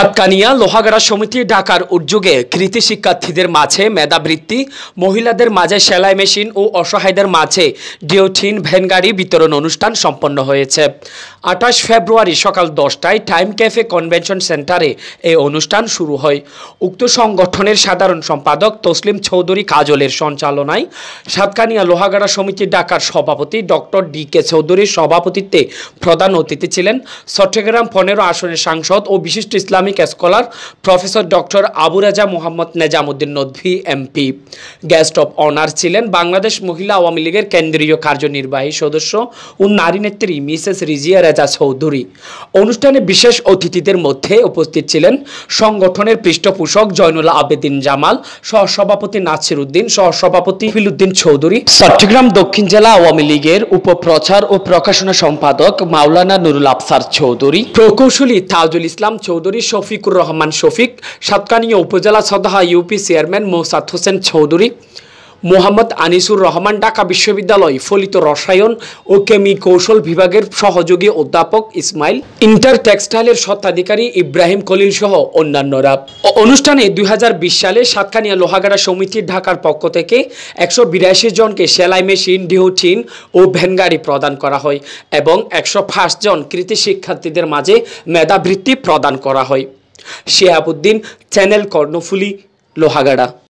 সাতকানিয়া লোহাগড়া সমিতি ঢাকার উদ্যোগে কৃতি শিক্ষার্থীদের মাঝে মেধাবৃত্তি মহিলাদের মাঝে সেলাই মেশিন ও অসহায়দের মাঝে ডিওটিন ভ্যানগাড়ি বিতরণ অনুষ্ঠান সম্পন্ন হয়েছে আঠাশ ফেব্রুয়ারি সকাল দশটায় টাইম ক্যাফে কনভেনশন সেন্টারে এই অনুষ্ঠান শুরু হয় উক্ত সংগঠনের সাধারণ সম্পাদক তসলিম চৌধুরী কাজলের সঞ্চালনায় সাতকানিয়া লোহাগড়া সমিতি ঢাকার সভাপতি ডক্টর ডি কে চৌধুরীর সভাপতিত্বে প্রধান অতিথি ছিলেন চট্টগ্রাম পনেরো আসনের সাংসদ ও বিশিষ্ট ইসলাম Islamic scholar professor doctor Abu Reza Muhammad Nezamuddin Nadvi MP guest of honour ছিলেন বাংলাদেশ মহিলা আওয়ামী লীগের কেন্দ্রীয় কার্যনির্বাহী সদস্য ও নারী নেত্রী মিসেস রিজিয়া রাজা চৌধুরী অনুষ্ঠানে বিশেষ অতিথিদের মধ্যে উপস্থিত ছিলেন সংগঠনের পৃষ্ঠপোষক জয়নুল আবেদিন জামাল সহসভাপতি নাসির উদ্দিন সহসভাপতি ফিলুদ্দিন চৌধুরী চট্টগ্রাম দক্ষিণ জেলা আওয়ামী লীগের উপপ্রচার ও প্রকাশনা সম্পাদক মাওলানা নুরুল আফসার চৌধুরী প্রকৌশলী তাজুল ইসলাম চৌধুরী শফিকুর রহমান শফিক সাতকানিয়া উপজেলা সদহা ইউপি চেয়ারম্যান মৌসাদ হোসেন চৌধুরী মোহাম্মদ আনিসুর রহমান ঢাকা বিশ্ববিদ্যালয় ফলিত রসায়ন ও কেমি কৌশল বিভাগের সহযোগী অধ্যাপক ইসমাইল ইন্টার টেক্সটাইলের স্বত্বাধিকারী ইব্রাহিম কলিল সহ অন্যান্যরা অনুষ্ঠানে দুই সালে সাতখানিয়া লোহাগাড়া সমিতির ঢাকার পক্ষ থেকে একশো বিরাশি জনকে সেলাই মেশিন ডিউটিন ও ভ্যানগাড়ি প্রদান করা হয় এবং একশো জন কৃতি শিক্ষার্থীদের মাঝে মেধাবৃত্তি প্রদান করা হয় শেহাবুদ্দিন চ্যানেল কর্ণফুলি লোহাগাড়া